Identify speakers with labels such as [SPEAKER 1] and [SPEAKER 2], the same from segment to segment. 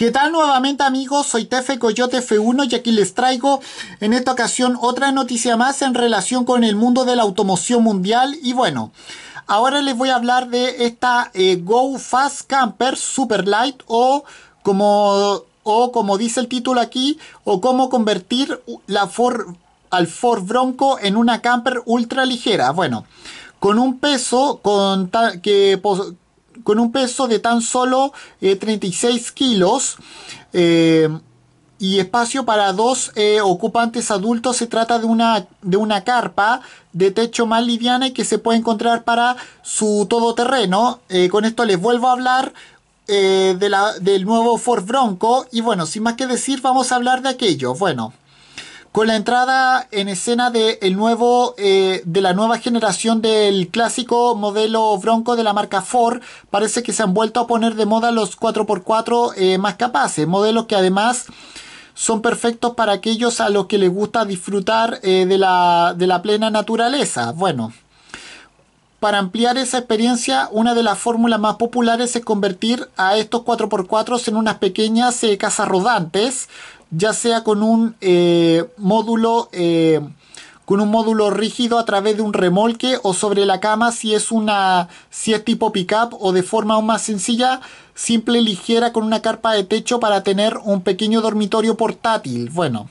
[SPEAKER 1] ¿Qué tal nuevamente amigos? Soy Tefe Coyote F1 y aquí les traigo en esta ocasión otra noticia más en relación con el mundo de la automoción mundial y bueno, ahora les voy a hablar de esta eh, Go Fast Camper Super Light o como, o como dice el título aquí o cómo convertir la Ford, al Ford Bronco en una camper ultra ligera. Bueno, con un peso con que con un peso de tan solo 36 eh, kilos eh, y espacio para dos eh, ocupantes adultos. Se trata de una, de una carpa de techo más liviana y que se puede encontrar para su todoterreno. con esto les vuelvo a hablar. De del nuevo Ford Bronco y bueno, sin más que decir vamos a hablar de aquello. Bueno, con la entrada en escena de, nuevo, eh, de la nueva generación del clásico modelo Bronco de la marca Ford, parece que se han vuelto a poner de moda los 4x4 eh, más capaces, modelos que además son perfectos para aquellos a los que les gusta disfrutar eh, de, la, plena naturaleza. Bueno, para ampliar esa experiencia, una de las fórmulas más populares es convertir a estos 4x4 en unas pequeñas casas rodantes, ya sea con un eh, módulo eh, con un módulo rígido a través de un remolque o sobre la cama si es una si es tipo pickup o de forma aún más sencilla simple ligera con una carpa de techo para tener un pequeño dormitorio portátil bueno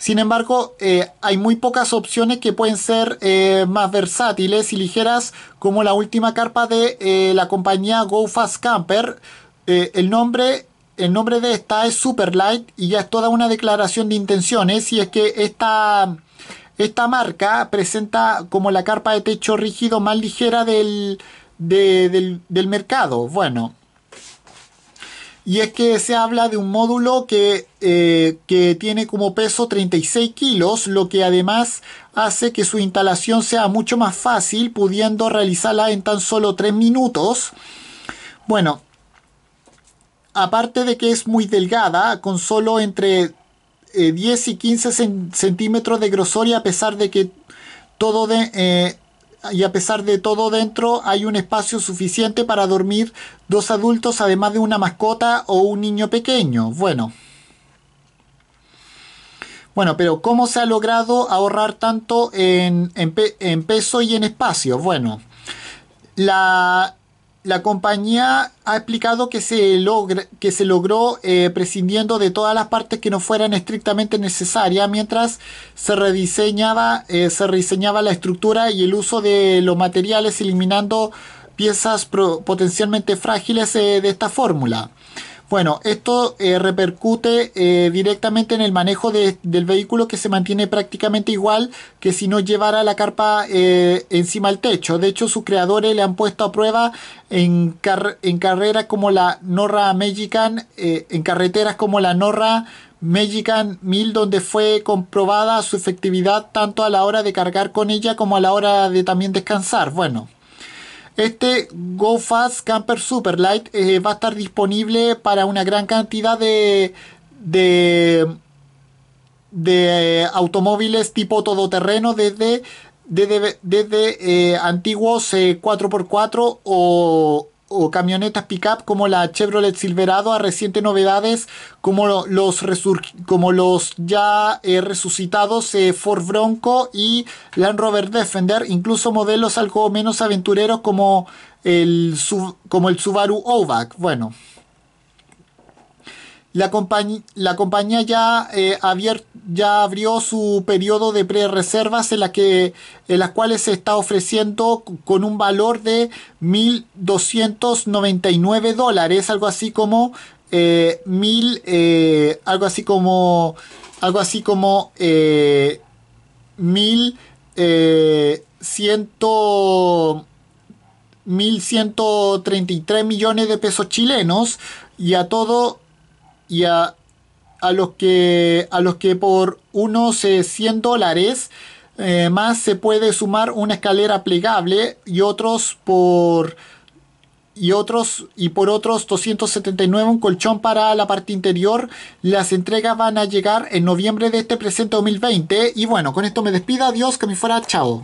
[SPEAKER 1] sin embargo, eh, hay muy pocas opciones que pueden ser más versátiles y ligeras, como la última carpa de la compañía GoFast Camper. el nombre el nombre de esta es Superlight y ya es toda una declaración de intenciones y es que esta, esta marca presenta como la carpa de techo rígido más ligera del, del, mercado. Bueno, y es que se habla de un módulo que, eh, que, tiene como peso 36 kilos, lo que además hace que su instalación sea mucho más fácil, pudiendo realizarla en tan solo 3 minutos. Bueno, aparte de que es muy delgada, con solo entre 10 eh, y 15 centímetros de grosor y a pesar de que todo eh, y a pesar de todo dentro hay un espacio suficiente para dormir dos adultos además de una mascota o un niño pequeño. Bueno. Bueno, pero ¿cómo se ha logrado ahorrar tanto en peso y en espacio? Bueno, la, la compañía ha explicado que se, que se logró eh, prescindiendo de todas las partes que no fueran estrictamente necesarias mientras se rediseñaba, eh, se rediseñaba la estructura y el uso de los materiales eliminando piezas potencialmente frágiles eh, de esta fórmula. Bueno, esto eh, repercute eh, directamente en el manejo del vehículo que se mantiene prácticamente igual que si no llevara la carpa eh, encima al techo. De hecho, sus creadores le han puesto a prueba en, carreras como la Norra Mexican, en carreteras como la Norra Mexican 1000 donde fue comprobada su efectividad tanto a la hora de cargar con ella como a la hora de también descansar. Bueno. Este GoFast Camper Super eh, va a estar disponible para una gran cantidad de, de, eh, automóviles tipo todoterreno desde, desde, desde eh, antiguos 4x4 o, o camionetas pickup como la Chevrolet Silverado a recientes novedades como los, como los ya eh, resucitados eh, Ford Bronco y Land Rover Defender, incluso modelos algo menos aventureros como el, como el Subaru Outback. Bueno, la, la compañía ya, eh, ya abrió su periodo de pre-reservas en, la que, en las cuales se está ofreciendo con un valor de 1.299 dólares, algo así como eh, mil, eh, algo así como, algo así como mil ciento 1.133 millones de pesos chilenos y a todo y a, los, que, a los que por unos 100 eh, dólares eh, más se puede sumar una escalera plegable y otros por y otros y por otros 279 un colchón para la parte interior. Las entregas van a llegar en noviembre de este presente 2020 y bueno, con esto me despido, adiós, que me fuera, chao.